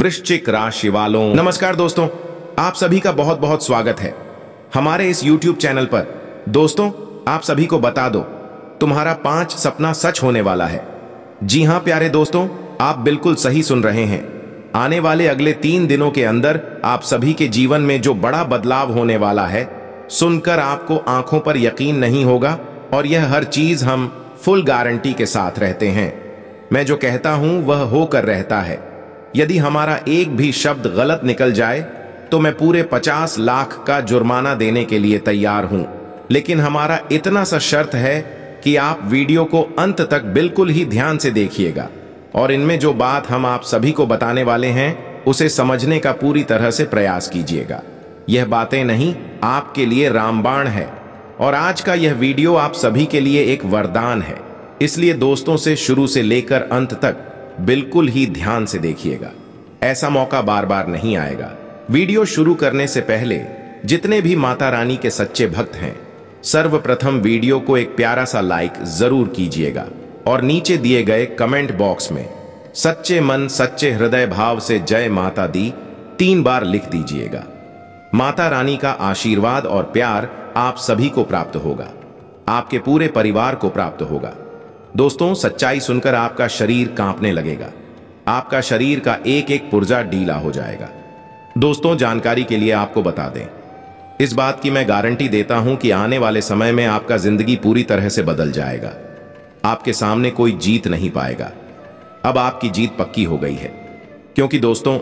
वृश्चिक राशि वालों नमस्कार दोस्तों आप सभी का बहुत बहुत स्वागत है हमारे इस YouTube चैनल पर दोस्तों आप सभी को बता दो तुम्हारा पांच सपना सच होने वाला है जी हाँ प्यारे दोस्तों आप बिल्कुल सही सुन रहे हैं आने वाले अगले तीन दिनों के अंदर आप सभी के जीवन में जो बड़ा बदलाव होने वाला है सुनकर आपको आंखों पर यकीन नहीं होगा और यह हर चीज हम फुल गारंटी के साथ रहते हैं मैं जो कहता हूं वह होकर रहता है यदि हमारा एक भी शब्द गलत निकल जाए तो मैं पूरे पचास लाख का जुर्माना देने के लिए तैयार हूं लेकिन हमारा इतना सा शर्त है कि आप वीडियो को अंत तक बिल्कुल ही ध्यान से देखिएगा और इनमें जो बात हम आप सभी को बताने वाले हैं उसे समझने का पूरी तरह से प्रयास कीजिएगा यह बातें नहीं आपके लिए रामबाण है और आज का यह वीडियो आप सभी के लिए एक वरदान है इसलिए दोस्तों से शुरू से लेकर अंत तक बिल्कुल ही ध्यान से देखिएगा ऐसा मौका बार बार नहीं आएगा वीडियो शुरू करने से पहले जितने भी माता रानी के सच्चे भक्त हैं सर्वप्रथम वीडियो को एक प्यारा सा लाइक जरूर कीजिएगा और नीचे दिए गए कमेंट बॉक्स में सच्चे मन सच्चे हृदय भाव से जय माता दी तीन बार लिख दीजिएगा माता रानी का आशीर्वाद और प्यार आप सभी को प्राप्त होगा आपके पूरे परिवार को प्राप्त होगा दोस्तों सच्चाई सुनकर आपका शरीर कांपने लगेगा आपका शरीर का एक एक पुर्जा डीला हो जाएगा दोस्तों जानकारी के लिए आपको बता दें इस बात की मैं गारंटी देता हूं कि आने वाले समय में आपका जिंदगी पूरी तरह से बदल जाएगा आपके सामने कोई जीत नहीं पाएगा अब आपकी जीत पक्की हो गई है क्योंकि दोस्तों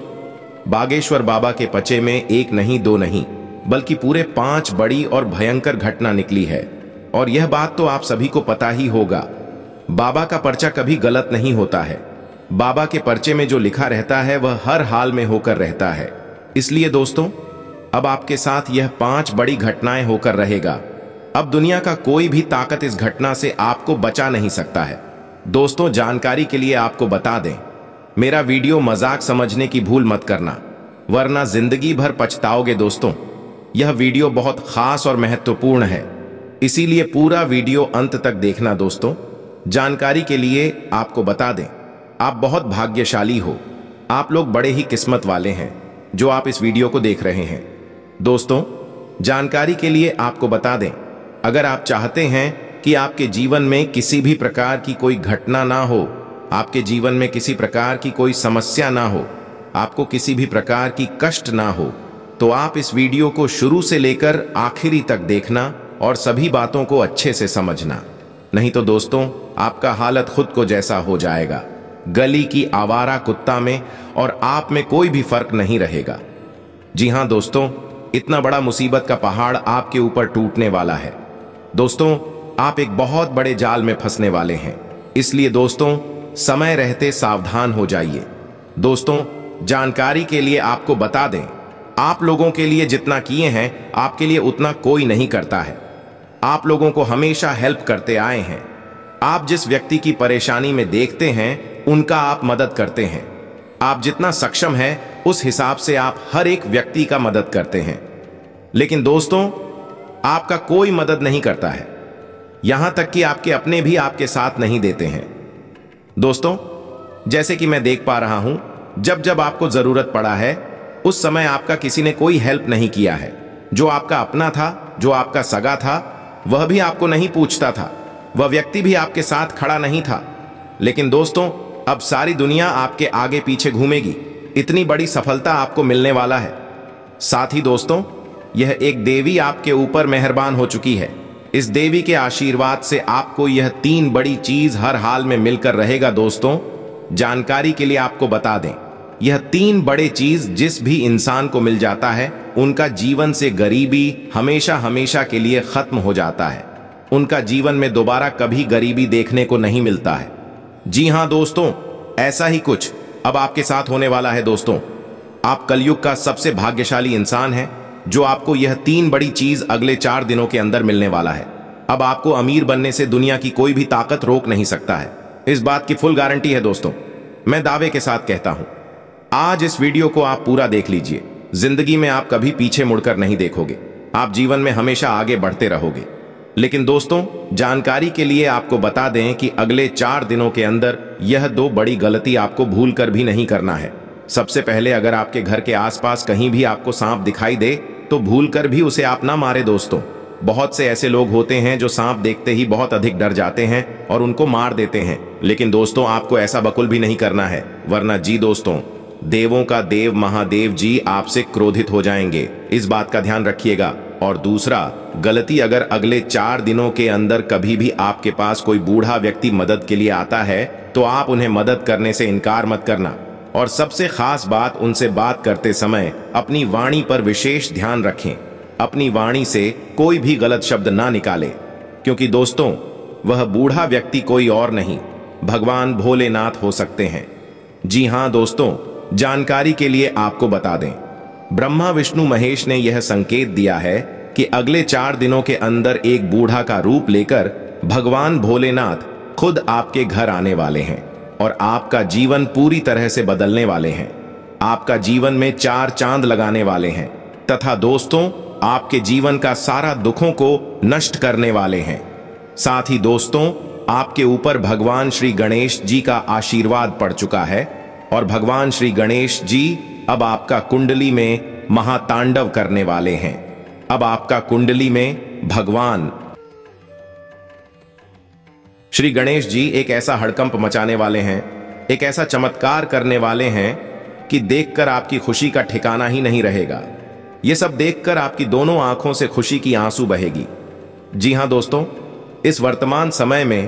बागेश्वर बाबा के पचे में एक नहीं दो नहीं बल्कि पूरे पांच बड़ी और भयंकर घटना निकली है और यह बात तो आप सभी को पता ही होगा बाबा का पर्चा कभी गलत नहीं होता है बाबा के पर्चे में जो लिखा रहता है वह हर हाल में होकर रहता है इसलिए दोस्तों अब आपके साथ यह पांच बड़ी घटनाएं होकर रहेगा अब दुनिया का कोई भी ताकत इस घटना से आपको बचा नहीं सकता है दोस्तों जानकारी के लिए आपको बता दें मेरा वीडियो मजाक समझने की भूल मत करना वरना जिंदगी भर पछताओगे दोस्तों यह वीडियो बहुत खास और महत्वपूर्ण है इसीलिए पूरा वीडियो अंत तक देखना दोस्तों जानकारी के लिए आपको बता दें आप बहुत भाग्यशाली हो आप लोग बड़े ही किस्मत वाले हैं जो आप इस वीडियो को देख रहे हैं दोस्तों जानकारी के लिए आपको बता दें अगर आप चाहते हैं कि आपके जीवन में किसी भी प्रकार की कोई घटना ना हो आपके जीवन में किसी प्रकार की कोई समस्या ना हो आपको किसी भी प्रकार की कष्ट ना हो तो आप इस वीडियो को शुरू से लेकर आखिरी तक देखना और सभी बातों को अच्छे से समझना नहीं तो दोस्तों आपका हालत खुद को जैसा हो जाएगा गली की आवारा कुत्ता में और आप में कोई भी फर्क नहीं रहेगा जी हां दोस्तों इतना बड़ा मुसीबत का पहाड़ आपके ऊपर टूटने वाला है दोस्तों आप एक बहुत बड़े जाल में फंसने वाले हैं इसलिए दोस्तों समय रहते सावधान हो जाइए दोस्तों जानकारी के लिए आपको बता दें आप लोगों के लिए जितना किए हैं आपके लिए उतना कोई नहीं करता है आप लोगों को हमेशा हेल्प करते आए हैं आप जिस व्यक्ति की परेशानी में देखते हैं उनका आप मदद करते हैं आप जितना सक्षम है उस हिसाब से आप हर एक व्यक्ति का मदद करते हैं लेकिन दोस्तों आपका कोई मदद नहीं करता है यहां तक कि आपके अपने भी आपके साथ नहीं देते हैं दोस्तों जैसे कि मैं देख पा रहा हूं जब जब आपको जरूरत पड़ा है उस समय आपका किसी ने कोई हेल्प नहीं किया है जो आपका अपना था जो आपका सगा था वह भी आपको नहीं पूछता था वह व्यक्ति भी आपके साथ खड़ा नहीं था लेकिन दोस्तों अब सारी दुनिया आपके आगे पीछे घूमेगी इतनी बड़ी सफलता आपको मिलने वाला है साथ ही दोस्तों यह एक देवी आपके ऊपर मेहरबान हो चुकी है इस देवी के आशीर्वाद से आपको यह तीन बड़ी चीज हर हाल में मिलकर रहेगा दोस्तों जानकारी के लिए आपको बता दें यह तीन बड़े चीज जिस भी इंसान को मिल जाता है उनका जीवन से गरीबी हमेशा हमेशा के लिए खत्म हो जाता है उनका जीवन में दोबारा कभी गरीबी देखने को नहीं मिलता है जी हां दोस्तों ऐसा ही कुछ अब आपके साथ होने वाला है दोस्तों आप कलयुग का सबसे भाग्यशाली इंसान है जो आपको यह तीन बड़ी चीज अगले चार दिनों के अंदर मिलने वाला है अब आपको अमीर बनने से दुनिया की कोई भी ताकत रोक नहीं सकता है इस बात की फुल गारंटी है दोस्तों मैं दावे के साथ कहता हूं आज इस वीडियो को आप पूरा देख लीजिए जिंदगी में आप कभी पीछे मुड़कर नहीं देखोगे आप जीवन में हमेशा आगे बढ़ते रहोगे लेकिन दोस्तों जानकारी के लिए आपको बता दें कि अगले चार दिनों के अंदर यह दो बड़ी गलती आपको भूल कर भी नहीं करना है सबसे पहले अगर आपके घर के आसपास कहीं भी आपको सांप दिखाई दे तो भूल कर भी उसे आप ना मारे दोस्तों बहुत से ऐसे लोग होते हैं जो सांप देखते ही बहुत अधिक डर जाते हैं और उनको मार देते हैं लेकिन दोस्तों आपको ऐसा बकुल भी नहीं करना है वरना जी दोस्तों देवों का देव महादेव जी आपसे क्रोधित हो जाएंगे इस बात का ध्यान रखिएगा और दूसरा गलती अगर अगले चार दिनों के अंदर कभी भी आपके पास कोई बूढ़ा व्यक्ति मदद के लिए आता है तो आप उन्हें मदद करने से इनकार मत करना और सबसे खास बात उनसे बात करते समय अपनी वाणी पर विशेष ध्यान रखें अपनी वाणी से कोई भी गलत शब्द ना निकाले क्योंकि दोस्तों वह बूढ़ा व्यक्ति कोई और नहीं भगवान भोलेनाथ हो सकते हैं जी हाँ दोस्तों जानकारी के लिए आपको बता दें ब्रह्मा विष्णु महेश ने यह संकेत दिया है कि अगले चार दिनों के अंदर एक बूढ़ा का रूप लेकर भगवान भोलेनाथ खुद आपके घर आने वाले हैं और आपका जीवन पूरी तरह से बदलने वाले हैं आपका जीवन में चार चांद लगाने वाले हैं तथा दोस्तों आपके जीवन का सारा दुखों को नष्ट करने वाले हैं साथ ही दोस्तों आपके ऊपर भगवान श्री गणेश जी का आशीर्वाद पड़ चुका है और भगवान श्री गणेश जी अब आपका कुंडली में महातांडव करने वाले हैं अब आपका कुंडली में भगवान श्री गणेश जी एक ऐसा हड़कंप मचाने वाले हैं एक ऐसा चमत्कार करने वाले हैं कि देखकर आपकी खुशी का ठिकाना ही नहीं रहेगा यह सब देखकर आपकी दोनों आंखों से खुशी की आंसू बहेगी जी हां दोस्तों इस वर्तमान समय में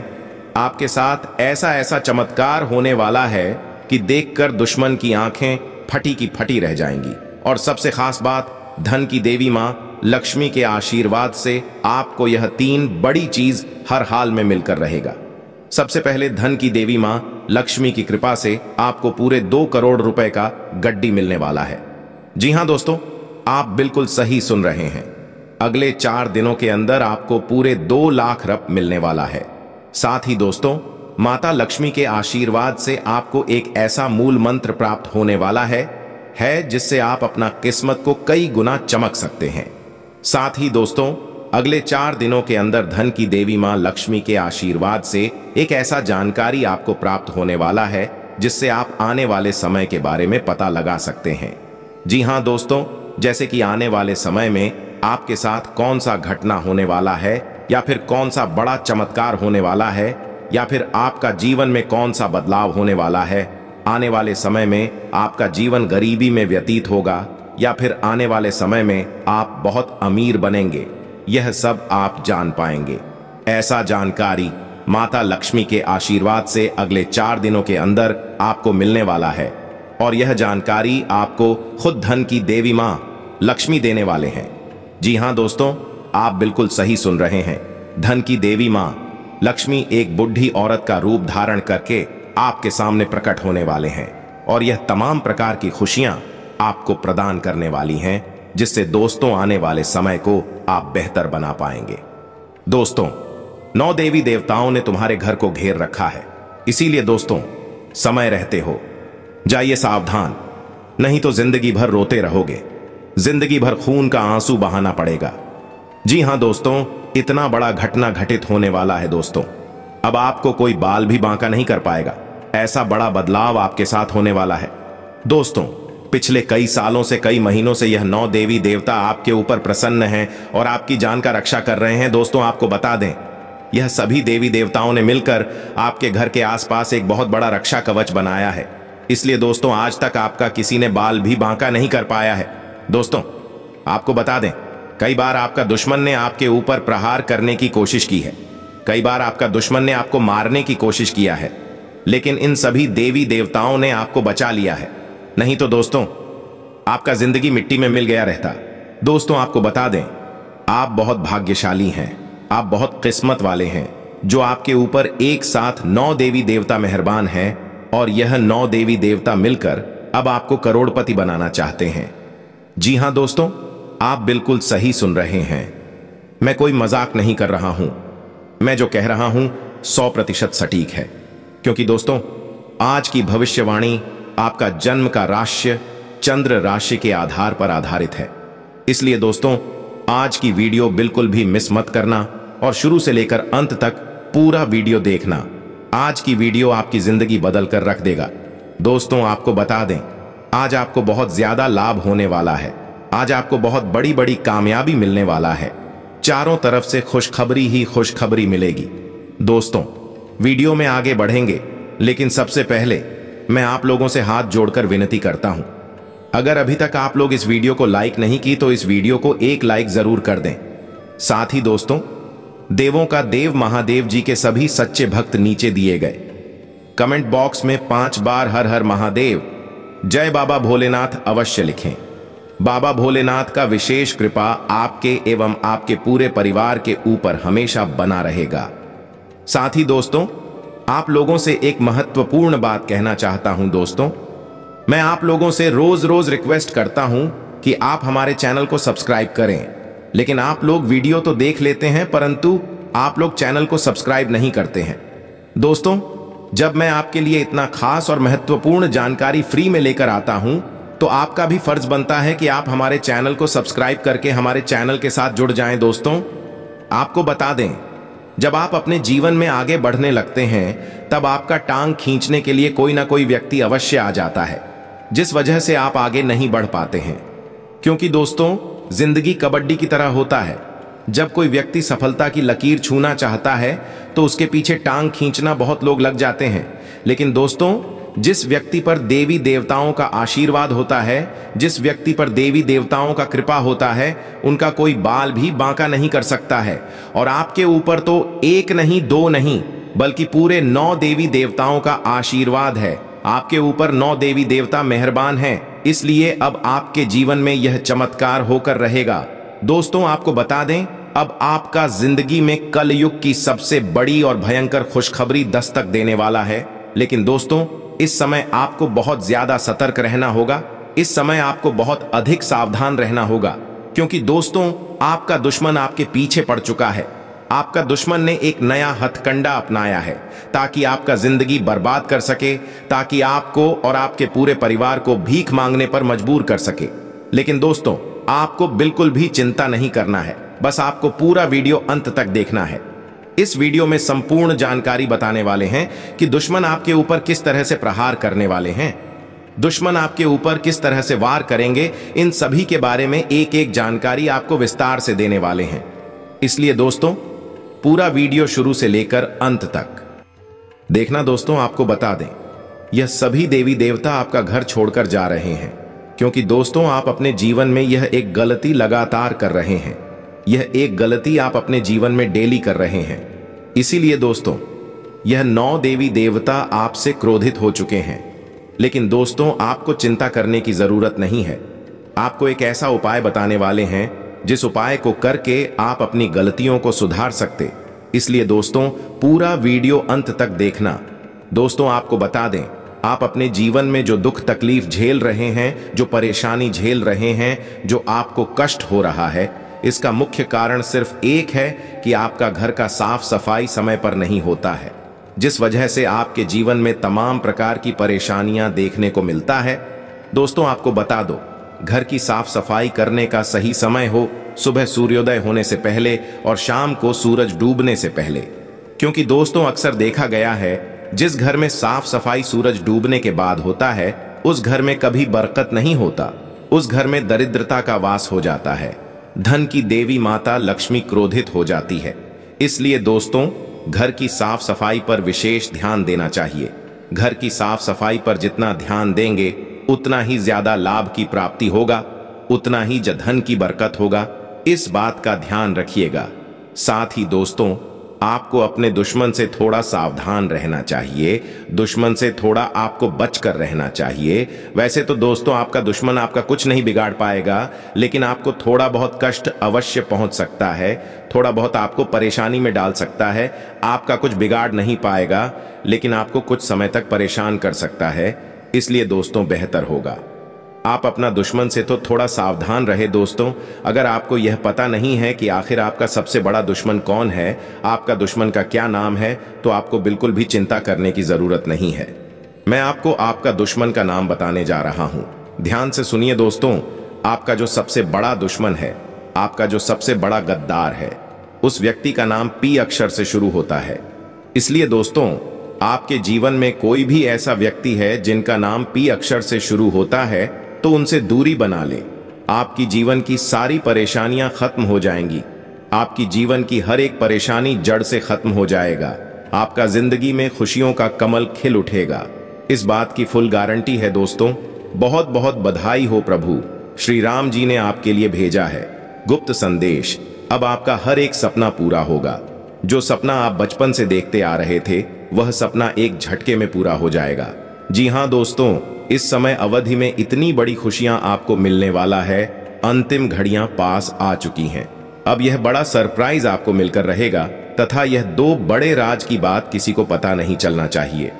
आपके साथ ऐसा ऐसा चमत्कार होने वाला है कि देखकर दुश्मन की आंखें फटी की फटी रह जाएंगी और सबसे खास बात धन की देवी माँ लक्ष्मी के आशीर्वाद से आपको यह तीन बड़ी चीज हर हाल में मिलकर रहेगा सबसे पहले धन की देवी माँ लक्ष्मी की कृपा से आपको पूरे दो करोड़ रुपए का गड्डी मिलने वाला है जी हाँ दोस्तों आप बिल्कुल सही सुन रहे हैं अगले चार दिनों के अंदर आपको पूरे दो लाख रप मिलने वाला है साथ ही दोस्तों माता लक्ष्मी के आशीर्वाद से आपको एक ऐसा मूल मंत्र प्राप्त होने वाला है है जिससे आप अपना किस्मत को कई गुना चमक सकते हैं साथ ही दोस्तों अगले चार दिनों के अंदर धन की देवी मां लक्ष्मी के आशीर्वाद से एक ऐसा जानकारी आपको प्राप्त होने वाला है जिससे आप आने वाले समय के बारे में पता लगा सकते हैं जी हाँ दोस्तों जैसे कि आने वाले समय में आपके साथ कौन सा घटना होने वाला है या फिर कौन सा बड़ा चमत्कार होने वाला है या फिर आपका जीवन में कौन सा बदलाव होने वाला है आने वाले समय में आपका जीवन गरीबी में व्यतीत होगा या फिर आने वाले समय में आप बहुत अमीर बनेंगे यह सब आप जान पाएंगे ऐसा जानकारी माता लक्ष्मी के आशीर्वाद से अगले चार दिनों के अंदर आपको मिलने वाला है और यह जानकारी आपको खुद धन की देवी माँ लक्ष्मी देने वाले हैं जी हां दोस्तों आप बिल्कुल सही सुन रहे हैं धन की देवी माँ लक्ष्मी एक बुढ़ी औरत का रूप धारण करके आपके सामने प्रकट होने वाले हैं और यह तमाम प्रकार की खुशियां आपको प्रदान करने वाली हैं जिससे दोस्तों आने वाले समय को आप बेहतर बना पाएंगे दोस्तों नौ देवी देवताओं ने तुम्हारे घर को घेर रखा है इसीलिए दोस्तों समय रहते हो जाइए सावधान नहीं तो जिंदगी भर रोते रहोगे जिंदगी भर खून का आंसू बहाना पड़ेगा जी हाँ दोस्तों इतना बड़ा घटना घटित होने वाला है दोस्तों अब आपको कोई बाल भी बांका नहीं कर पाएगा ऐसा बड़ा बदलाव आपके साथ होने वाला है दोस्तों पिछले कई सालों से कई महीनों से यह नौ देवी देवता आपके ऊपर प्रसन्न हैं और आपकी जान का रक्षा कर रहे हैं दोस्तों आपको बता दें यह सभी देवी देवताओं ने मिलकर आपके घर के आसपास एक बहुत बड़ा रक्षा कवच बनाया है इसलिए दोस्तों आज तक आपका किसी ने बाल भी बांका नहीं कर पाया है दोस्तों आपको बता दें कई बार आपका दुश्मन ने आपके ऊपर प्रहार करने की कोशिश की है कई बार आपका दुश्मन ने आपको मारने की कोशिश किया है लेकिन इन सभी देवी देवताओं ने आपको बचा लिया है नहीं तो दोस्तों आपका जिंदगी मिट्टी में मिल गया रहता दोस्तों आपको बता दें आप बहुत भाग्यशाली हैं आप बहुत किस्मत वाले हैं जो आपके ऊपर एक साथ नौ देवी देवता मेहरबान हैं और यह नौ देवी देवता मिलकर अब आपको करोड़पति बनाना चाहते हैं जी हां दोस्तों आप बिल्कुल सही सुन रहे हैं मैं कोई मजाक नहीं कर रहा हूं मैं जो कह रहा हूं सौ प्रतिशत सटीक है क्योंकि दोस्तों आज की भविष्यवाणी आपका जन्म का राश्य चंद्र राशि के आधार पर आधारित है इसलिए दोस्तों आज की वीडियो बिल्कुल भी मिस मत करना और शुरू से लेकर अंत तक पूरा वीडियो देखना आज की वीडियो आपकी जिंदगी बदल कर रख देगा दोस्तों आपको बता दें आज आपको बहुत ज्यादा लाभ होने वाला है आज आपको बहुत बड़ी बड़ी कामयाबी मिलने वाला है चारों तरफ से खुशखबरी ही खुशखबरी मिलेगी दोस्तों वीडियो में आगे बढ़ेंगे लेकिन सबसे पहले मैं आप लोगों से हाथ जोड़कर विनती करता हूं अगर अभी तक आप लोग इस वीडियो को लाइक नहीं की तो इस वीडियो को एक लाइक जरूर कर दें साथ ही दोस्तों देवों का देव महादेव जी के सभी सच्चे भक्त नीचे दिए गए कमेंट बॉक्स में पांच बार हर हर महादेव जय बाबा भोलेनाथ अवश्य लिखें बाबा भोलेनाथ का विशेष कृपा आपके एवं आपके पूरे परिवार के ऊपर हमेशा बना रहेगा साथ ही दोस्तों आप लोगों से एक महत्वपूर्ण बात कहना चाहता हूं दोस्तों मैं आप लोगों से रोज रोज रिक्वेस्ट करता हूं कि आप हमारे चैनल को सब्सक्राइब करें लेकिन आप लोग वीडियो तो देख लेते हैं परंतु आप लोग चैनल को सब्सक्राइब नहीं करते हैं दोस्तों जब मैं आपके लिए इतना खास और महत्वपूर्ण जानकारी फ्री में लेकर आता हूं तो आपका भी फर्ज बनता है कि आप हमारे चैनल को सब्सक्राइब करके हमारे चैनल के साथ जुड़ जाएं दोस्तों आपको बता दें जब आप अपने जीवन में आगे बढ़ने लगते हैं तब आपका टांग खींचने के लिए कोई ना कोई व्यक्ति अवश्य आ जाता है जिस वजह से आप आगे नहीं बढ़ पाते हैं क्योंकि दोस्तों जिंदगी कबड्डी की तरह होता है जब कोई व्यक्ति सफलता की लकीर छूना चाहता है तो उसके पीछे टांग खींचना बहुत लोग लग जाते हैं लेकिन दोस्तों जिस व्यक्ति पर देवी देवताओं का आशीर्वाद होता है जिस व्यक्ति पर देवी देवताओं का कृपा होता है उनका कोई बाल भी बांका नहीं कर सकता है और आपके ऊपर तो एक नहीं दो नहीं बल्कि पूरे नौ देवी देवताओं का आशीर्वाद है आपके ऊपर नौ देवी देवता मेहरबान हैं इसलिए अब आपके जीवन में यह चमत्कार होकर रहेगा दोस्तों आपको बता दें अब आपका जिंदगी में कलयुग की सबसे बड़ी और भयंकर खुशखबरी दस्तक देने वाला है लेकिन दोस्तों इस समय आपको बहुत ज्यादा सतर्क रहना होगा इस समय आपको बहुत अधिक सावधान रहना होगा क्योंकि दोस्तों आपका दुश्मन आपके पीछे पड़ चुका है आपका दुश्मन ने एक नया हथकंडा अपनाया है ताकि आपका जिंदगी बर्बाद कर सके ताकि आपको और आपके पूरे परिवार को भीख मांगने पर मजबूर कर सके लेकिन दोस्तों आपको बिल्कुल भी चिंता नहीं करना है बस आपको पूरा वीडियो अंत तक देखना है इस वीडियो में संपूर्ण जानकारी बताने वाले हैं कि दुश्मन आपके ऊपर किस तरह से प्रहार करने वाले हैं दुश्मन आपके ऊपर किस तरह से वार करेंगे इन सभी के बारे में एक एक जानकारी आपको विस्तार से देने वाले हैं इसलिए दोस्तों पूरा वीडियो शुरू से लेकर अंत तक देखना दोस्तों आपको बता दें यह सभी देवी देवता आपका घर छोड़कर जा रहे हैं क्योंकि दोस्तों आप अपने जीवन में यह एक गलती लगातार कर रहे हैं यह एक गलती आप अपने जीवन में डेली कर रहे हैं इसीलिए दोस्तों यह नौ देवी देवता आपसे क्रोधित हो चुके हैं लेकिन दोस्तों आपको चिंता करने की जरूरत नहीं है आपको एक ऐसा उपाय बताने वाले हैं जिस उपाय को करके आप अपनी गलतियों को सुधार सकते इसलिए दोस्तों पूरा वीडियो अंत तक देखना दोस्तों आपको बता दें आप अपने जीवन में जो दुख तकलीफ झेल रहे हैं जो परेशानी झेल रहे हैं जो आपको कष्ट हो रहा है इसका मुख्य कारण सिर्फ एक है कि आपका घर का साफ सफाई समय पर नहीं होता है जिस वजह से आपके जीवन में तमाम प्रकार की परेशानियां देखने को मिलता है दोस्तों आपको बता दो घर की साफ सफाई करने का सही समय हो सुबह सूर्योदय होने से पहले और शाम को सूरज डूबने से पहले क्योंकि दोस्तों अक्सर देखा गया है जिस घर में साफ सफाई सूरज डूबने के बाद होता है उस घर में कभी बरकत नहीं होता उस घर में दरिद्रता का वास हो जाता है धन की देवी माता लक्ष्मी क्रोधित हो जाती है इसलिए दोस्तों घर की साफ सफाई पर विशेष ध्यान देना चाहिए घर की साफ सफाई पर जितना ध्यान देंगे उतना ही ज्यादा लाभ की प्राप्ति होगा उतना ही जधन की बरकत होगा इस बात का ध्यान रखिएगा साथ ही दोस्तों आपको अपने दुश्मन से थोड़ा सावधान रहना चाहिए दुश्मन से थोड़ा आपको बचकर रहना चाहिए वैसे तो दोस्तों आपका दुश्मन आपका कुछ नहीं बिगाड़ पाएगा लेकिन आपको थोड़ा बहुत कष्ट अवश्य पहुंच सकता है थोड़ा बहुत आपको परेशानी में डाल सकता है आपका कुछ बिगाड़ नहीं पाएगा लेकिन आपको कुछ समय तक परेशान कर सकता है इसलिए दोस्तों बेहतर होगा आप अपना दुश्मन से तो थोड़ा सावधान रहे दोस्तों अगर आपको यह पता नहीं है कि आखिर आपका सबसे बड़ा दुश्मन कौन है आपका दुश्मन का क्या नाम है तो आपको बिल्कुल भी चिंता करने की ज़रूरत नहीं है मैं आपको आपका दुश्मन का नाम बताने जा रहा हूं ध्यान से सुनिए दोस्तों आपका जो सबसे बड़ा दुश्मन है आपका जो सबसे बड़ा गद्दार है उस व्यक्ति का नाम पी अक्षर से शुरू होता है इसलिए दोस्तों आपके जीवन में कोई भी ऐसा व्यक्ति है जिनका नाम पी अक्षर से शुरू होता है तो उनसे दूरी बना लें आपकी जीवन की सारी परेशानियां खत्म हो जाएंगी आपकी जीवन की हर एक परेशानी जड़ से खत्म हो जाएगा आपका जिंदगी में खुशियों का कमल खिल उठेगा इस बात की फुल गारंटी है दोस्तों बहुत बहुत बधाई हो प्रभु श्री राम जी ने आपके लिए भेजा है गुप्त संदेश अब आपका हर एक सपना पूरा होगा जो सपना आप बचपन से देखते आ रहे थे वह सपना एक झटके में पूरा हो जाएगा जी हाँ दोस्तों इस समय अवधि में इतनी बड़ी खुशियां आपको मिलने वाला है अंतिम घड़ियां पास आ चुकी हैं अब यह बड़ा सरप्राइज आपको मिलकर रहेगा तथा यह दो बड़े राज की बात किसी को पता नहीं चलना चाहिए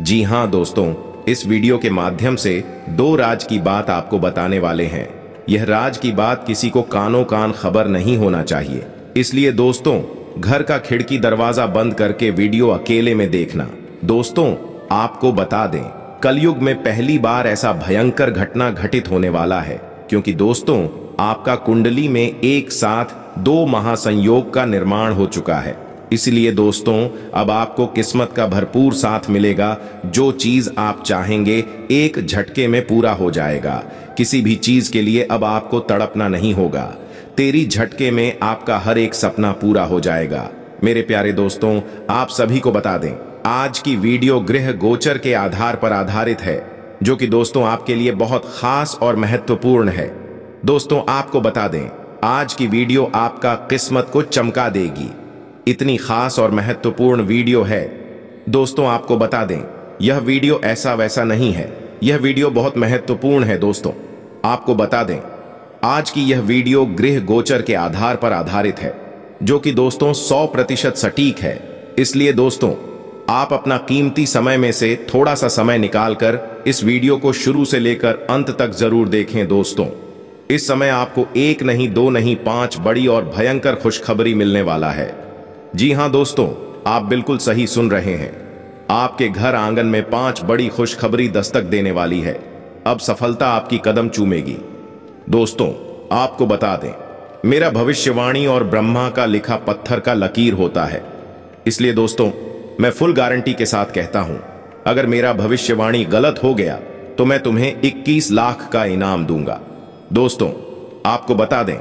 जी हाँ दोस्तों इस वीडियो के माध्यम से दो राज की बात आपको बताने वाले हैं यह राज की बात किसी को कानो कान खबर नहीं होना चाहिए इसलिए दोस्तों घर का खिड़की दरवाजा बंद करके वीडियो अकेले में देखना दोस्तों आपको बता दें कलयुग में पहली बार ऐसा भयंकर घटना घटित होने वाला है क्योंकि दोस्तों आपका कुंडली में एक साथ दो महासंयोग का निर्माण हो चुका है इसलिए दोस्तों अब आपको किस्मत का भरपूर साथ मिलेगा जो चीज आप चाहेंगे एक झटके में पूरा हो जाएगा किसी भी चीज के लिए अब आपको तड़पना नहीं होगा तेरी झटके में आपका हर एक सपना पूरा हो जाएगा मेरे प्यारे दोस्तों आप सभी को बता दें आज की वीडियो गृह गोचर के आधार पर आधारित है जो कि दोस्तों आपके लिए बहुत खास और महत्वपूर्ण है दोस्तों आपको बता दें आज की वीडियो आपका किस्मत को चमका देगी इतनी खास और महत्वपूर्ण वीडियो है दोस्तों आपको बता दें यह वीडियो ऐसा वैसा नहीं है यह वीडियो बहुत महत्वपूर्ण है दोस्तों आपको बता दें आज की यह वीडियो गृह गोचर के आधार पर आधारित है जो कि दोस्तों 100 प्रतिशत सटीक है इसलिए दोस्तों आप अपना कीमती समय में से थोड़ा सा समय निकालकर इस वीडियो को शुरू से लेकर अंत तक जरूर देखें दोस्तों इस समय आपको एक नहीं दो नहीं पांच बड़ी और भयंकर खुशखबरी मिलने वाला है जी हाँ दोस्तों आप बिल्कुल सही सुन रहे हैं आपके घर आंगन में पांच बड़ी खुशखबरी दस्तक देने वाली है अब सफलता आपकी कदम चूमेगी दोस्तों आपको बता दें मेरा भविष्यवाणी और ब्रह्मा का लिखा पत्थर का लकीर होता है इसलिए दोस्तों मैं फुल गारंटी के साथ कहता हूं अगर मेरा भविष्यवाणी गलत हो गया तो मैं तुम्हें 21 लाख का इनाम दूंगा दोस्तों आपको बता दें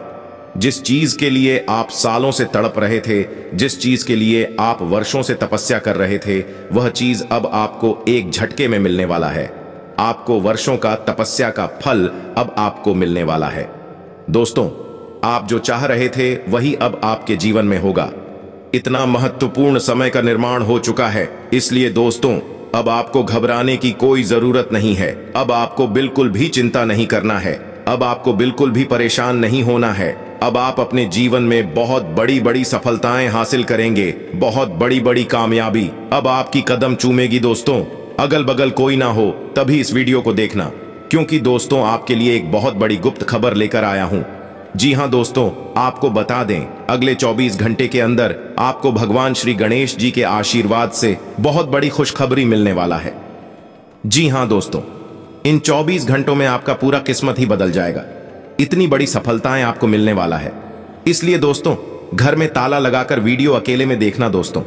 जिस चीज के लिए आप सालों से तड़प रहे थे जिस चीज के लिए आप वर्षों से तपस्या कर रहे थे वह चीज अब आपको एक झटके में मिलने वाला है आपको वर्षों का तपस्या का फल अब आपको मिलने वाला है दोस्तों आप जो चाह रहे थे वही अब आपके जीवन में होगा इतना महत्वपूर्ण समय का निर्माण हो चुका है इसलिए दोस्तों अब आपको घबराने की कोई जरूरत नहीं है अब आपको बिल्कुल भी चिंता नहीं करना है अब आपको बिल्कुल भी परेशान नहीं होना है अब आप अपने जीवन में बहुत बड़ी बड़ी सफलताएं हासिल करेंगे बहुत बड़ी बड़ी कामयाबी अब आपकी कदम चूमेगी दोस्तों अगल बगल कोई ना हो तभी इस वीडियो को देखना क्योंकि दोस्तों आपके लिए एक बहुत बड़ी गुप्त खबर लेकर आया हूं जी हां दोस्तों आपको बता दें अगले 24 घंटे के अंदर आपको भगवान श्री गणेश जी के आशीर्वाद से बहुत बड़ी खुशखबरी मिलने वाला है जी हां दोस्तों इन 24 घंटों में आपका पूरा किस्मत ही बदल जाएगा इतनी बड़ी सफलताएं आपको मिलने वाला है इसलिए दोस्तों घर में ताला लगाकर वीडियो अकेले में देखना दोस्तों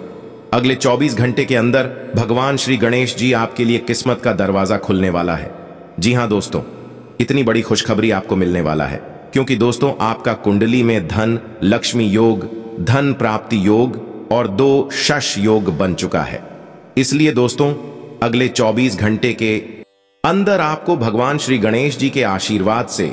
अगले 24 घंटे के अंदर भगवान श्री गणेश जी आपके लिए किस्मत का दरवाजा खुलने वाला है जी हाँ दोस्तों इतनी बड़ी खुशखबरी आपको मिलने वाला है क्योंकि दोस्तों आपका कुंडली में धन लक्ष्मी योग धन प्राप्ति योग और दो शश योग बन चुका है इसलिए दोस्तों अगले 24 घंटे के अंदर आपको भगवान श्री गणेश जी के आशीर्वाद से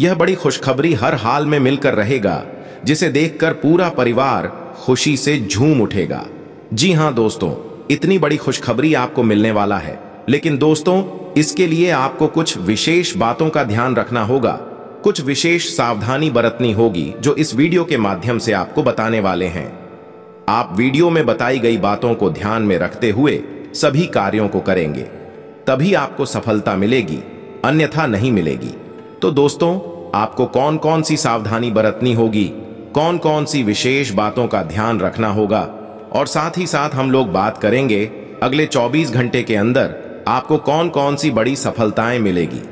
यह बड़ी खुशखबरी हर हाल में मिलकर रहेगा जिसे देखकर पूरा परिवार खुशी से झूम उठेगा जी हां दोस्तों इतनी बड़ी खुशखबरी आपको मिलने वाला है लेकिन दोस्तों इसके लिए आपको कुछ विशेष बातों का ध्यान रखना होगा कुछ विशेष सावधानी बरतनी होगी जो इस वीडियो के माध्यम से आपको बताने वाले हैं आप वीडियो में बताई गई बातों को ध्यान में रखते हुए सभी कार्यों को करेंगे तभी आपको सफलता मिलेगी अन्यथा नहीं मिलेगी तो दोस्तों आपको कौन कौन सी सावधानी बरतनी होगी कौन कौन सी विशेष बातों का ध्यान रखना होगा और साथ ही साथ हम लोग बात करेंगे अगले 24 घंटे के अंदर आपको कौन कौन सी बड़ी सफलताएं मिलेगी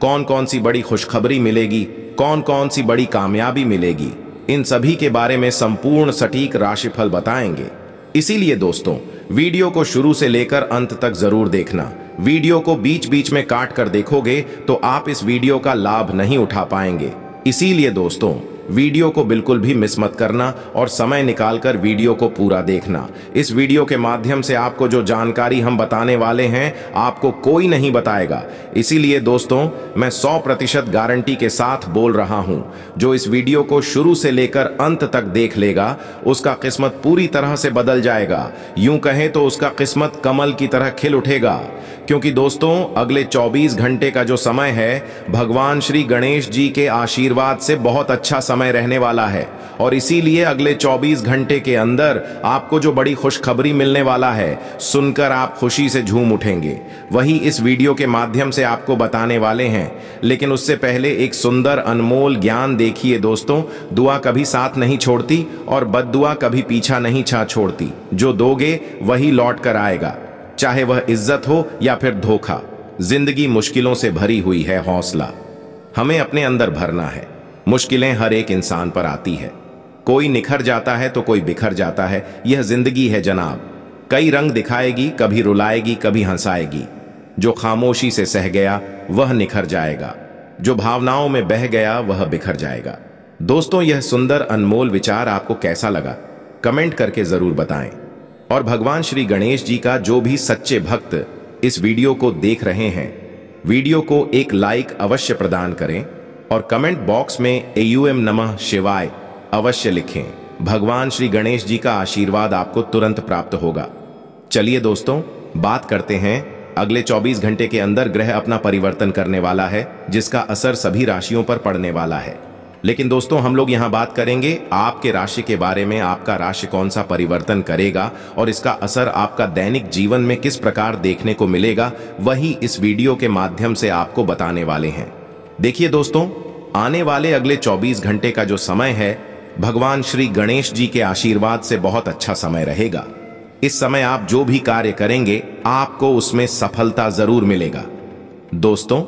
कौन कौन सी बड़ी खुशखबरी मिलेगी कौन कौन सी बड़ी कामयाबी मिलेगी इन सभी के बारे में संपूर्ण सटीक राशिफल बताएंगे इसीलिए दोस्तों वीडियो को शुरू से लेकर अंत तक जरूर देखना वीडियो को बीच बीच में काट कर देखोगे तो आप इस वीडियो का लाभ नहीं उठा पाएंगे इसीलिए दोस्तों वीडियो को बिल्कुल भी मिस मत करना और समय निकालकर वीडियो को पूरा देखना इस वीडियो के माध्यम से आपको जो जानकारी हम बताने वाले हैं आपको कोई नहीं बताएगा इसीलिए दोस्तों मैं 100 प्रतिशत गारंटी के साथ बोल रहा हूं जो इस वीडियो को शुरू से लेकर अंत तक देख लेगा उसका किस्मत पूरी तरह से बदल जाएगा यूं कहें तो उसका किस्मत कमल की तरह खिल उठेगा क्योंकि दोस्तों अगले 24 घंटे का जो समय है भगवान श्री गणेश जी के आशीर्वाद से बहुत अच्छा समय समय रहने वाला है और इसीलिए अगले 24 घंटे के अंदर आपको जो बड़ी खुशखबरी मिलने वाला है सुनकर आप खुशी से झूम उठेंगे वही इस वीडियो के माध्यम से आपको बताने वाले हैं लेकिन उससे पहले एक सुंदर अनमोल ज्ञान देखिए दोस्तों दुआ कभी साथ नहीं छोड़ती और बद कभी पीछा नहीं छा छोड़ती जो दोगे वही लौट कर आएगा चाहे वह इज्जत हो या फिर धोखा जिंदगी मुश्किलों से भरी हुई है हौसला हमें अपने अंदर भरना है मुश्किलें हर एक इंसान पर आती है कोई निखर जाता है तो कोई बिखर जाता है यह जिंदगी है जनाब कई रंग दिखाएगी कभी रुलाएगी कभी हंसाएगी जो खामोशी से सह गया वह निखर जाएगा जो भावनाओं में बह गया वह बिखर जाएगा दोस्तों यह सुंदर अनमोल विचार आपको कैसा लगा कमेंट करके ज़रूर बताएं और भगवान श्री गणेश जी का जो भी सच्चे भक्त इस वीडियो को देख रहे हैं वीडियो को एक लाइक अवश्य प्रदान करें और कमेंट बॉक्स में एयूएम एम नमः शिवाय अवश्य लिखें भगवान श्री गणेश जी का आशीर्वाद आपको तुरंत प्राप्त होगा चलिए दोस्तों बात करते हैं अगले 24 घंटे के अंदर ग्रह अपना परिवर्तन करने वाला है जिसका असर सभी राशियों पर पड़ने वाला है लेकिन दोस्तों हम लोग यहाँ बात करेंगे आपके राशि के बारे में आपका राशि कौन सा परिवर्तन करेगा और इसका असर आपका दैनिक जीवन में किस प्रकार देखने को मिलेगा वही इस वीडियो के माध्यम से आपको बताने वाले हैं देखिए दोस्तों आने वाले अगले 24 घंटे का जो समय है भगवान श्री गणेश जी के आशीर्वाद से बहुत अच्छा समय रहेगा इस समय आप जो भी कार्य करेंगे आपको उसमें सफलता जरूर मिलेगा दोस्तों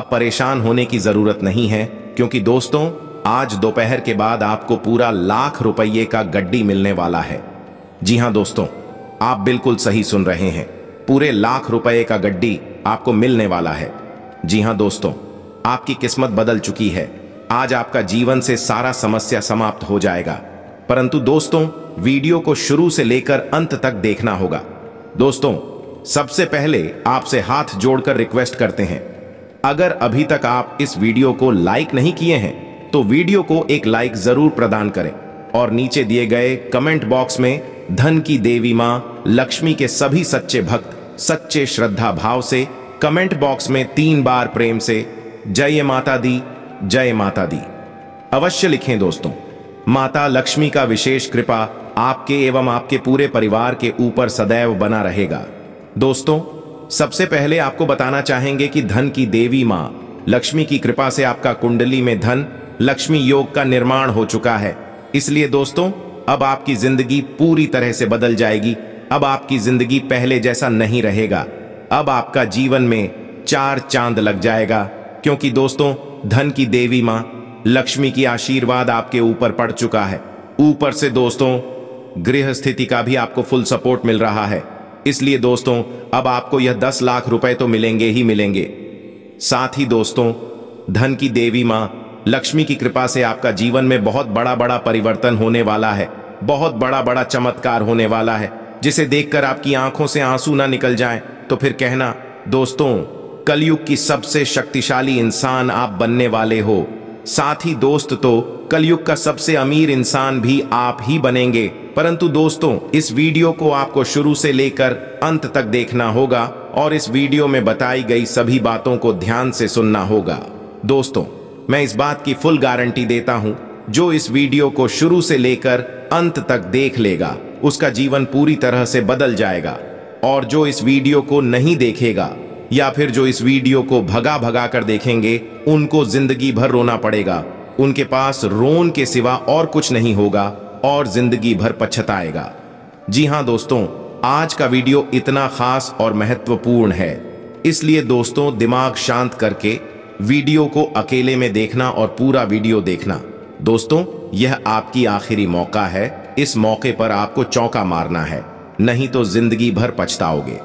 अब परेशान होने की जरूरत नहीं है क्योंकि दोस्तों आज दोपहर के बाद आपको पूरा लाख रुपये का गड्डी मिलने वाला है जी हाँ दोस्तों आप बिल्कुल सही सुन रहे हैं पूरे लाख रुपये का गड्डी आपको मिलने वाला है जी हाँ दोस्तों आपकी किस्मत बदल चुकी है आज आपका जीवन से सारा समस्या समाप्त हो जाएगा परंतु दोस्तों वीडियो को शुरू से लेकर अंत तक देखना होगा दोस्तों सबसे पहले आपसे हाथ जोड़कर रिक्वेस्ट करते हैं अगर अभी तक आप इस वीडियो को लाइक नहीं किए हैं तो वीडियो को एक लाइक जरूर प्रदान करें और नीचे दिए गए कमेंट बॉक्स में धन की देवी माँ लक्ष्मी के सभी सच्चे भक्त सच्चे श्रद्धा भाव से कमेंट बॉक्स में तीन बार प्रेम से जय माता दी जय माता दी अवश्य लिखें दोस्तों माता लक्ष्मी का विशेष कृपा आपके एवं आपके पूरे परिवार के ऊपर सदैव बना रहेगा दोस्तों सबसे पहले आपको बताना चाहेंगे कि धन की देवी मां लक्ष्मी की कृपा से आपका कुंडली में धन लक्ष्मी योग का निर्माण हो चुका है इसलिए दोस्तों अब आपकी जिंदगी पूरी तरह से बदल जाएगी अब आपकी जिंदगी पहले जैसा नहीं रहेगा अब आपका जीवन में चार चांद लग जाएगा क्योंकि दोस्तों धन की देवी मां लक्ष्मी की आशीर्वाद आपके ऊपर पड़ चुका है ऊपर से दोस्तों गृह स्थिति का भी आपको फुल सपोर्ट मिल रहा है इसलिए दोस्तों अब आपको यह दस लाख रुपए तो मिलेंगे ही मिलेंगे साथ ही दोस्तों धन की देवी मां लक्ष्मी की कृपा से आपका जीवन में बहुत बड़ा बड़ा परिवर्तन होने वाला है बहुत बड़ा बड़ा चमत्कार होने वाला है जिसे देखकर आपकी आंखों से आंसू ना निकल जाएं, तो फिर कहना दोस्तों कलयुग की सबसे शक्तिशाली इंसान आप बनने वाले हो साथ ही दोस्त तो कलयुग का सबसे अमीर इंसान भी आप ही बनेंगे परंतु दोस्तों इस वीडियो को आपको शुरू से लेकर अंत तक देखना होगा और इस वीडियो में बताई गई सभी बातों को ध्यान से सुनना होगा दोस्तों मैं इस बात की फुल गारंटी देता हूं जो इस वीडियो को शुरू से लेकर अंत तक देख लेगा उसका जीवन पूरी तरह से बदल जाएगा और जो इस वीडियो को नहीं देखेगा या फिर जो इस वीडियो को भगा भगा कर देखेंगे उनको जिंदगी भर रोना पड़ेगा उनके पास रोन के सिवा और कुछ नहीं होगा और जिंदगी भर पछताएगा जी हाँ दोस्तों आज का वीडियो इतना खास और महत्वपूर्ण है इसलिए दोस्तों दिमाग शांत करके वीडियो को अकेले में देखना और पूरा वीडियो देखना दोस्तों यह आपकी आखिरी मौका है इस मौके पर आपको चौका मारना है नहीं तो जिंदगी भर पछताओगे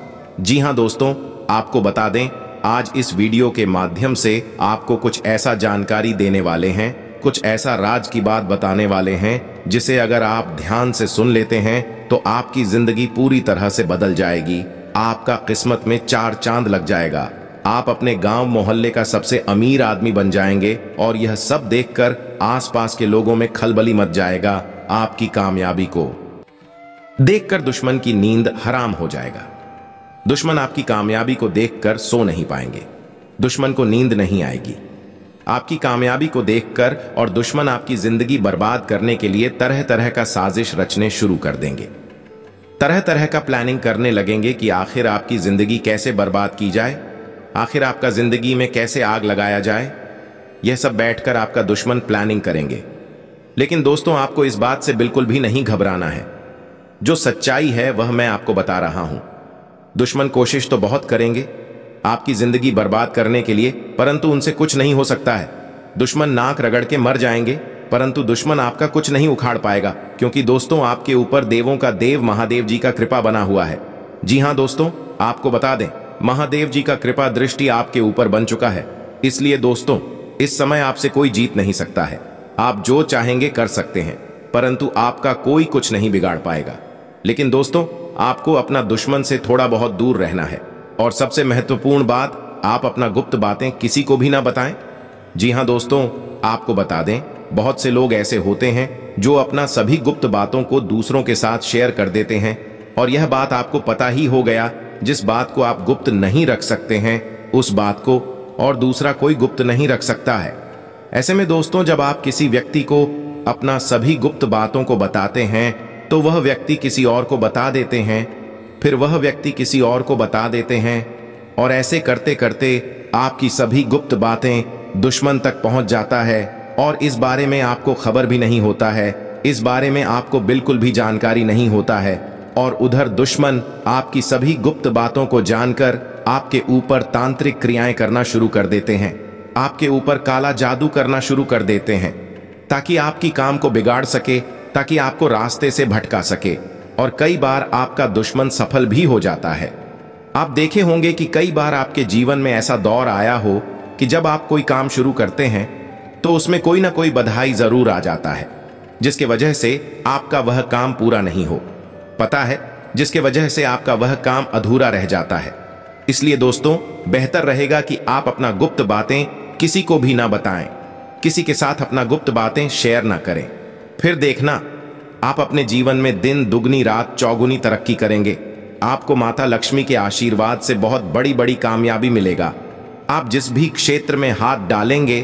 जी हाँ दोस्तों आपको बता दें आज इस वीडियो के माध्यम से आपको कुछ ऐसा जानकारी देने वाले हैं कुछ ऐसा राज की बात बताने वाले हैं जिसे अगर आप ध्यान से सुन लेते हैं तो आपकी जिंदगी पूरी तरह से बदल जाएगी आपका किस्मत में चार चांद लग जाएगा आप अपने गांव मोहल्ले का सबसे अमीर आदमी बन जाएंगे और यह सब देखकर आसपास के लोगों में खलबली मच जाएगा आपकी कामयाबी को देखकर दुश्मन की नींद हराम हो जाएगा दुश्मन आपकी कामयाबी को देखकर सो नहीं पाएंगे दुश्मन को नींद नहीं आएगी आपकी कामयाबी को देखकर और दुश्मन आपकी जिंदगी बर्बाद करने के लिए तरह तरह का साजिश रचने शुरू कर देंगे तरह तरह का प्लानिंग करने लगेंगे कि आखिर आपकी जिंदगी कैसे बर्बाद की जाए आखिर आपका जिंदगी में कैसे आग लगाया जाए यह सब बैठकर आपका दुश्मन प्लानिंग करेंगे लेकिन दोस्तों आपको इस बात से बिल्कुल भी नहीं घबराना है जो सच्चाई है वह मैं आपको बता रहा हूं दुश्मन कोशिश तो बहुत करेंगे आपकी जिंदगी बर्बाद करने के लिए परंतु उनसे कुछ नहीं हो सकता है दुश्मन नाक रगड़ के मर जाएंगे परंतु दुश्मन आपका कुछ नहीं उखाड़ पाएगा क्योंकि दोस्तों आपके ऊपर देवों का देव महादेव जी का कृपा बना हुआ है जी हाँ दोस्तों आपको बता दें महादेव जी का कृपा दृष्टि आपके ऊपर बन चुका है इसलिए दोस्तों इस समय आपसे कोई जीत नहीं सकता है आप जो चाहेंगे कर सकते हैं परंतु आपका कोई कुछ नहीं बिगाड़ पाएगा लेकिन दोस्तों आपको अपना दुश्मन से थोड़ा बहुत दूर रहना है और सबसे महत्वपूर्ण बात आप अपना गुप्त बातें किसी को भी ना बताएं जी हाँ दोस्तों आपको बता दें बहुत से लोग ऐसे होते हैं जो अपना सभी गुप्त बातों को दूसरों के साथ शेयर कर देते हैं और यह बात आपको पता ही हो गया जिस बात को आप गुप्त नहीं रख सकते हैं उस बात को और दूसरा कोई गुप्त नहीं रख सकता है ऐसे में दोस्तों जब आप किसी व्यक्ति को अपना सभी गुप्त बातों को बताते हैं तो वह व्यक्ति किसी और को बता देते हैं फिर वह व्यक्ति किसी और को बता देते हैं और ऐसे करते करते आपकी सभी गुप्त बातें दुश्मन तक पहुंच जाता है और इस बारे में आपको खबर भी नहीं होता है इस बारे में आपको बिल्कुल भी जानकारी नहीं होता है और उधर दुश्मन आपकी सभी गुप्त बातों को जानकर आपके ऊपर तांत्रिक क्रियाएं करना शुरू कर देते हैं आपके ऊपर काला जादू करना शुरू कर देते हैं ताकि आपकी काम को बिगाड़ सके ताकि आपको रास्ते से भटका सके और कई बार आपका दुश्मन सफल भी हो जाता है आप देखे होंगे कि कई बार आपके जीवन में ऐसा दौर आया हो कि जब आप कोई काम शुरू करते हैं तो उसमें कोई ना कोई बधाई जरूर आ जाता है जिसके वजह से आपका वह काम पूरा नहीं हो पता है जिसके वजह से आपका वह काम अधूरा रह जाता है इसलिए दोस्तों बेहतर रहेगा कि आप अपना गुप्त बातें किसी को भी ना बताएं किसी के साथ अपना गुप्त बातें शेयर ना करें फिर देखना आप अपने जीवन में दिन दुगनी रात चौगुनी तरक्की करेंगे आपको माता लक्ष्मी के आशीर्वाद से बहुत बड़ी बड़ी कामयाबी मिलेगा आप जिस भी क्षेत्र में हाथ डालेंगे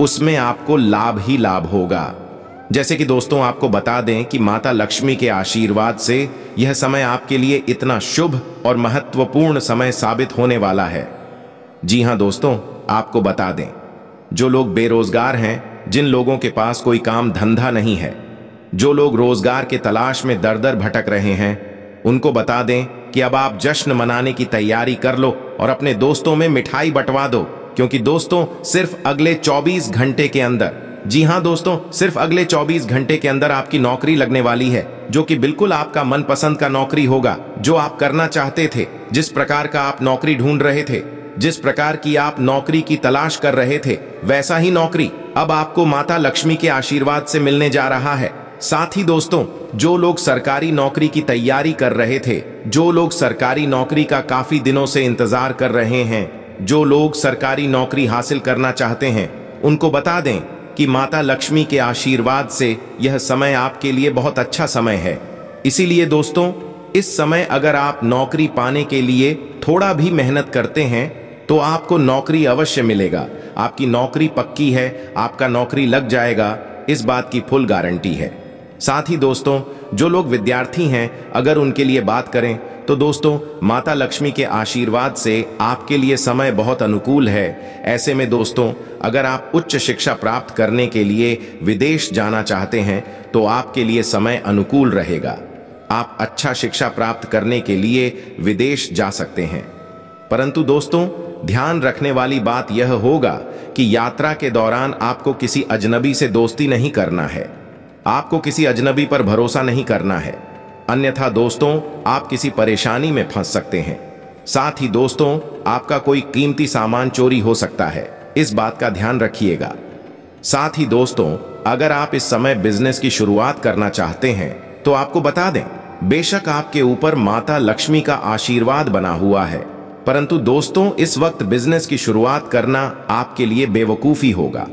उसमें आपको लाभ ही लाभ होगा जैसे कि दोस्तों आपको बता दें कि माता लक्ष्मी के आशीर्वाद से यह समय आपके लिए इतना शुभ और महत्वपूर्ण समय साबित होने वाला है जी हां दोस्तों आपको बता दें जो लोग बेरोजगार हैं जिन लोगों के पास कोई काम धंधा नहीं है जो लोग रोजगार के तलाश में दर दर भटक रहे हैं उनको बता दें कि अब आप जश्न मनाने की तैयारी कर लो और अपने दोस्तों में मिठाई बंटवा दो क्योंकि दोस्तों सिर्फ अगले 24 घंटे के अंदर जी हाँ दोस्तों सिर्फ अगले 24 घंटे के अंदर आपकी नौकरी लगने वाली है जो कि बिल्कुल आपका मनपसंद का नौकरी होगा जो आप करना चाहते थे जिस प्रकार का आप नौकरी ढूंढ रहे थे जिस प्रकार की आप नौकरी की तलाश कर रहे थे वैसा ही नौकरी अब आपको माता लक्ष्मी के आशीर्वाद से मिलने जा रहा है साथ ही दोस्तों जो लोग सरकारी नौकरी की तैयारी कर रहे थे जो लोग सरकारी नौकरी का काफी दिनों से इंतजार कर रहे हैं जो लोग सरकारी नौकरी हासिल करना चाहते हैं उनको बता दें कि माता लक्ष्मी के आशीर्वाद से यह समय आपके लिए बहुत अच्छा समय है इसीलिए दोस्तों इस समय अगर आप नौकरी पाने के लिए थोड़ा भी मेहनत करते हैं तो आपको नौकरी अवश्य मिलेगा आपकी नौकरी पक्की है आपका नौकरी लग जाएगा इस बात की फुल गारंटी है साथ ही दोस्तों जो लोग विद्यार्थी हैं अगर उनके लिए बात करें तो दोस्तों माता लक्ष्मी के आशीर्वाद से आपके लिए समय बहुत अनुकूल है ऐसे में दोस्तों अगर आप उच्च शिक्षा प्राप्त करने के लिए विदेश जाना चाहते हैं तो आपके लिए समय अनुकूल रहेगा आप अच्छा शिक्षा प्राप्त करने के लिए विदेश जा सकते हैं परंतु दोस्तों ध्यान रखने वाली बात यह होगा कि यात्रा के दौरान आपको किसी अजनबी से दोस्ती नहीं करना है आपको किसी अजनबी पर भरोसा नहीं करना है अन्यथा दोस्तों आप किसी परेशानी में फंस सकते हैं साथ ही दोस्तों आपका कोई कीमती सामान चोरी हो सकता है इस बात का ध्यान रखिएगा साथ ही दोस्तों अगर आप इस समय बिजनेस की शुरुआत करना चाहते हैं तो आपको बता दें बेशक आपके ऊपर माता लक्ष्मी का आशीर्वाद बना हुआ है परंतु दोस्तों इस वक्त बिजनेस की शुरुआत करना आपके लिए बेवकूफ़ी होगा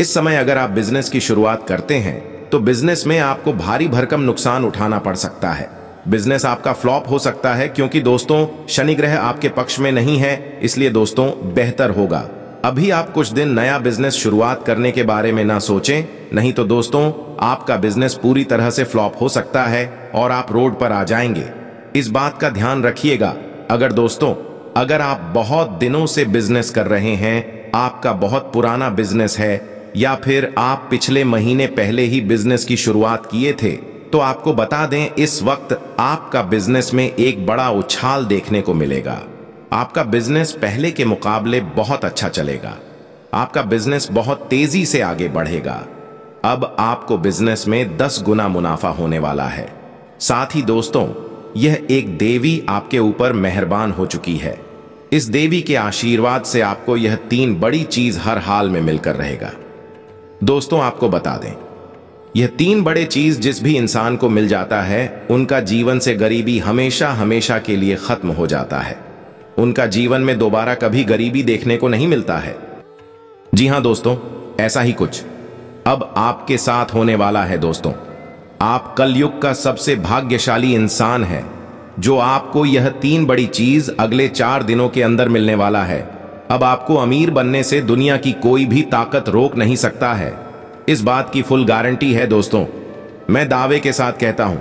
इस समय अगर आप बिजनेस की शुरुआत करते हैं तो बिजनेस में आपको भारी भरकम नुकसान उठाना पड़ सकता है बिजनेस आपका फ्लॉप हो सकता है क्योंकि दोस्तों शनि ग्रह आपके पक्ष में नहीं है इसलिए दोस्तों बेहतर होगा अभी आप कुछ दिन नया बिजनेस शुरुआत करने के बारे में ना सोचें नहीं तो दोस्तों आपका बिजनेस पूरी तरह से फ्लॉप हो सकता है और आप रोड पर आ जाएंगे इस बात का ध्यान रखिएगा अगर दोस्तों अगर आप बहुत दिनों से बिजनेस कर रहे हैं आपका बहुत पुराना बिजनेस है या फिर आप पिछले महीने पहले ही बिजनेस की शुरुआत किए थे तो आपको बता दें इस वक्त आपका बिजनेस में एक बड़ा उछाल देखने को मिलेगा आपका बिजनेस पहले के मुकाबले बहुत अच्छा चलेगा आपका बिजनेस बहुत तेजी से आगे बढ़ेगा अब आपको बिजनेस में दस गुना मुनाफा होने वाला है साथ ही दोस्तों यह एक देवी आपके ऊपर मेहरबान हो चुकी है इस देवी के आशीर्वाद से आपको यह तीन बड़ी चीज हर हाल में मिलकर रहेगा दोस्तों आपको बता दें यह तीन बड़े चीज जिस भी इंसान को मिल जाता है उनका जीवन से गरीबी हमेशा हमेशा के लिए खत्म हो जाता है उनका जीवन में दोबारा कभी गरीबी देखने को नहीं मिलता है जी हां दोस्तों ऐसा ही कुछ अब आपके साथ होने वाला है दोस्तों आप कलयुग का सबसे भाग्यशाली इंसान हैं जो आपको यह तीन बड़ी चीज अगले चार दिनों के अंदर मिलने वाला है अब आपको अमीर बनने से दुनिया की कोई भी ताकत रोक नहीं सकता है इस बात की फुल गारंटी है दोस्तों मैं दावे के साथ कहता हूं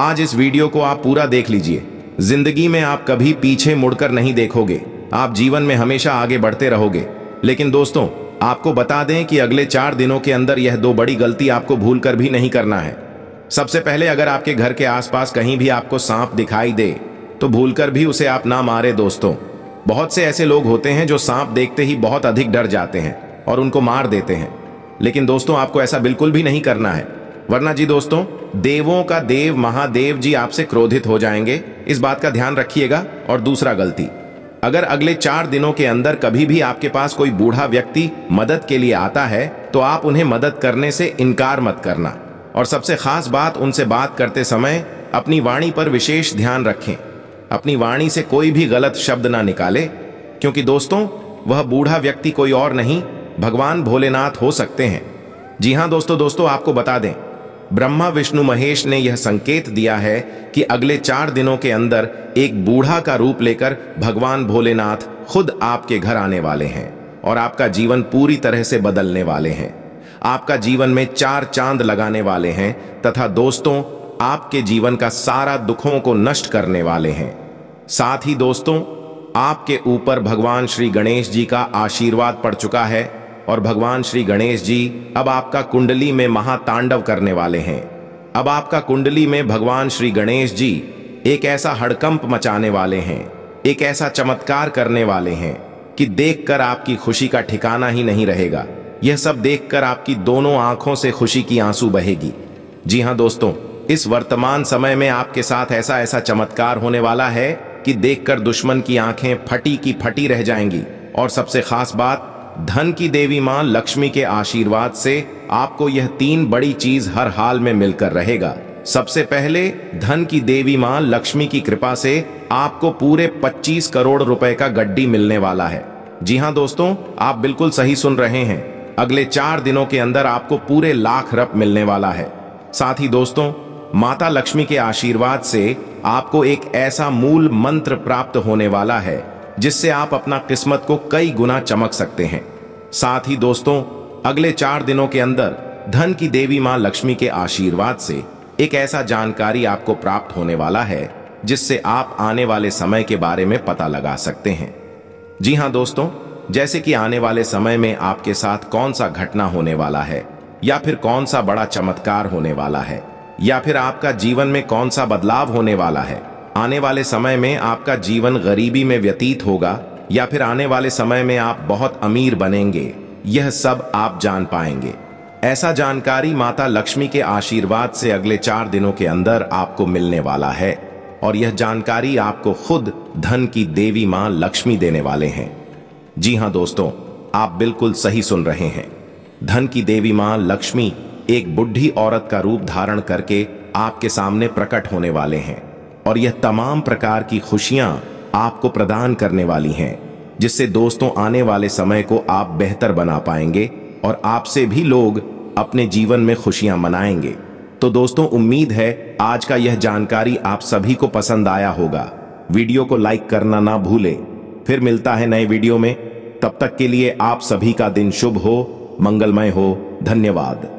आज इस वीडियो को आप पूरा देख लीजिए जिंदगी में आप कभी पीछे मुड़कर नहीं देखोगे आप जीवन में हमेशा आगे बढ़ते रहोगे लेकिन दोस्तों आपको बता दें कि अगले चार दिनों के अंदर यह दो बड़ी गलती आपको भूलकर भी नहीं करना है सबसे पहले अगर आपके घर के आसपास कहीं भी आपको सांप दिखाई दे तो भूलकर भी उसे आप ना मारे दोस्तों बहुत से ऐसे लोग होते हैं जो सांप देखते ही बहुत अधिक डर जाते हैं और उनको मार देते हैं लेकिन दोस्तों आपको ऐसा बिल्कुल भी नहीं करना है वरना जी दोस्तों देवों का देव महादेव जी आपसे क्रोधित हो जाएंगे इस बात का ध्यान रखिएगा और दूसरा गलती अगर अगले चार दिनों के अंदर कभी भी आपके पास कोई बूढ़ा व्यक्ति मदद के लिए आता है तो आप उन्हें मदद करने से इनकार मत करना और सबसे खास बात उनसे बात करते समय अपनी वाणी पर विशेष ध्यान रखें अपनी वाणी से कोई भी गलत शब्द ना निकाले क्योंकि दोस्तों वह बूढ़ा व्यक्ति कोई और नहीं भगवान भोलेनाथ हो सकते हैं जी हाँ दोस्तों दोस्तों आपको बता दें ब्रह्मा विष्णु महेश ने यह संकेत दिया है कि अगले चार दिनों के अंदर एक बूढ़ा का रूप लेकर भगवान भोलेनाथ खुद आपके घर आने वाले हैं और आपका जीवन पूरी तरह से बदलने वाले हैं आपका जीवन में चार चांद लगाने वाले हैं तथा दोस्तों आपके जीवन का सारा दुखों को नष्ट करने वाले हैं साथ ही दोस्तों आपके ऊपर भगवान श्री गणेश जी का आशीर्वाद पड़ चुका है और भगवान श्री गणेश जी अब आपका कुंडली में महातांडव करने वाले हैं अब आपका कुंडली में भगवान श्री गणेश जी एक ऐसा हड़कंप मचाने वाले हैं एक ऐसा चमत्कार करने वाले हैं कि देखकर आपकी खुशी का ठिकाना ही नहीं रहेगा यह सब देखकर आपकी दोनों आंखों से खुशी की आंसू बहेगी जी हाँ दोस्तों इस वर्तमान समय में आपके साथ ऐसा ऐसा चमत्कार होने वाला है कि देखकर दुश्मन की आंखें फटी की फटी रह जाएंगी और सबसे खास बात धन की देवी मां लक्ष्मी के आशीर्वाद से आपको यह तीन बड़ी चीज हर हाल में मिलकर रहेगा सबसे पहले धन की देवी मां लक्ष्मी की कृपा से आपको पूरे 25 करोड़ रुपए का गड्डी मिलने वाला है जी हाँ दोस्तों आप बिल्कुल सही सुन रहे हैं अगले चार दिनों के अंदर आपको पूरे लाख रप मिलने वाला है साथ ही दोस्तों माता लक्ष्मी के आशीर्वाद से आपको एक ऐसा मूल मंत्र प्राप्त होने वाला है जिससे आप अपना किस्मत को कई गुना चमक सकते हैं साथ ही दोस्तों अगले चार दिनों के अंदर धन की देवी मां लक्ष्मी के आशीर्वाद से एक ऐसा जानकारी आपको प्राप्त होने वाला है जिससे आप आने वाले समय के बारे में पता लगा सकते हैं जी हाँ दोस्तों जैसे कि आने वाले समय में आपके साथ कौन सा घटना होने वाला है या फिर कौन सा बड़ा चमत्कार होने वाला है या फिर आपका जीवन में कौन सा बदलाव होने वाला है आने वाले समय में आपका जीवन गरीबी में व्यतीत होगा या फिर आने वाले समय में आप बहुत अमीर बनेंगे यह सब आप जान पाएंगे ऐसा जानकारी माता लक्ष्मी के आशीर्वाद से अगले चार दिनों के अंदर आपको मिलने वाला है और यह जानकारी आपको खुद धन की देवी मां लक्ष्मी देने वाले हैं जी हाँ दोस्तों आप बिल्कुल सही सुन रहे हैं धन की देवी माँ लक्ष्मी एक बुढ़ी औरत का रूप धारण करके आपके सामने प्रकट होने वाले हैं और यह तमाम प्रकार की खुशियां आपको प्रदान करने वाली हैं जिससे दोस्तों आने वाले समय को आप बेहतर बना पाएंगे और आपसे भी लोग अपने जीवन में खुशियां मनाएंगे तो दोस्तों उम्मीद है आज का यह जानकारी आप सभी को पसंद आया होगा वीडियो को लाइक करना ना भूले फिर मिलता है नए वीडियो में तब तक के लिए आप सभी का दिन शुभ हो मंगलमय हो धन्यवाद